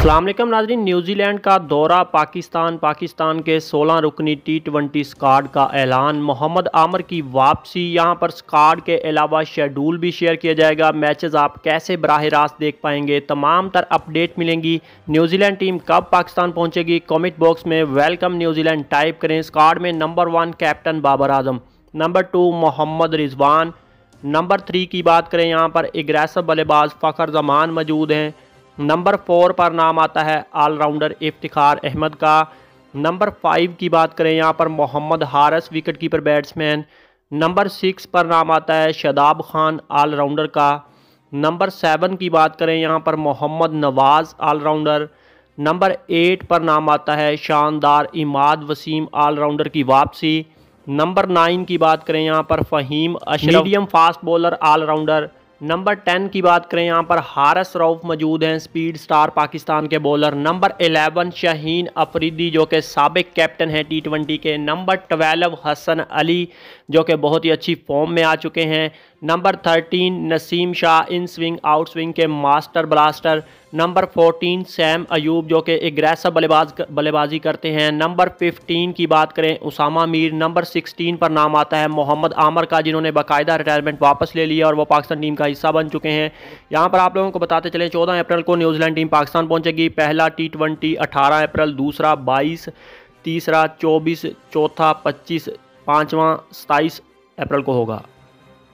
अल्लाम नाजरीन न्यूजीलैंड का दौरा पाकिस्तान पाकिस्तान के 16 रुकनी टी ट्वेंटी स्काड का ऐलान मोहम्मद आमर की वापसी यहां पर स्काड के अलावा शेड्यूल भी शेयर किया जाएगा मैचेस आप कैसे बरह रास्त देख पाएंगे तमाम तर अपडेट मिलेंगी न्यूजीलैंड टीम कब पाकिस्तान पहुंचेगी कमेंट बॉक्स में वेलकम न्यूजीलैंड टाइप करें स्काड में number one captain Babar Azam number two Mohammad Rizwan number three की बात करें यहाँ पर एग्रेसिव बल्लेबाज फ़खर जमान मौजूद हैं नंबर फोर पर नाम आता है ऑलराउंडर इफ्तार अहमद का नंबर फाइव की बात करें यहाँ पर Mohammad Haris wicket keeper batsman number six पर नाम आता है शदाब खान ऑलराउंडर का नंबर सेवन की बात करें यहाँ पर Mohammad Nawaz allrounder number eight पर नाम आता है शानदार इमाद वसीम ऑलराउंडर की वापसी नंबर नाइन की बात करें यहाँ पर Faheem Ashraf medium fast bowler allrounder number ten की बात करें यहाँ पर हारस रऊफ मौजूद हैं स्पीड स्टार पाकिस्तान के bowler number eleven Shaheen Afridi जो कि सबक कैप्टन हैं टी ट्वेंटी के नंबर ट्वेल्व हसन अली जो कि बहुत ही अच्छी फॉर्म में आ चुके हैं number thirteen Naseem Shah in swing out swing के master blaster number fourteen Saim Ayub जो कि एग्रेसिव बल्लेबाज बल्लेबाजी करते हैं नंबर फिफ्टीन की बात करें उसामा मीर नंबर सिक्सटीन पर नाम आता है मोहम्मद आमर का जिन्होंने बाकायदा रिटायरमेंट वापस ले लिया और वो पाकिस्तान टीम का हिस्सा बन चुके हैं यहाँ पर आप लोगों को बताते चले चौदह अप्रैल को न्यूजीलैंड टीम पाकिस्तान पहुँचेगी पहला टी ट्वेंटी अठारह अप्रैल दूसरा बाईस तीसरा चौबीस चौथा पच्चीस पाँचवा सताईस अप्रैल को होगा